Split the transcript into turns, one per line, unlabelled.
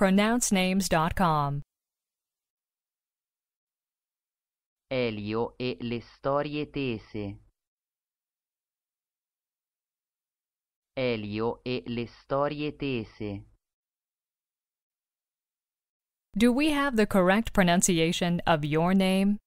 pronouncenames.com.
Elio e le storie tese. Elio e le storie tese.
Do we have the correct pronunciation of your name?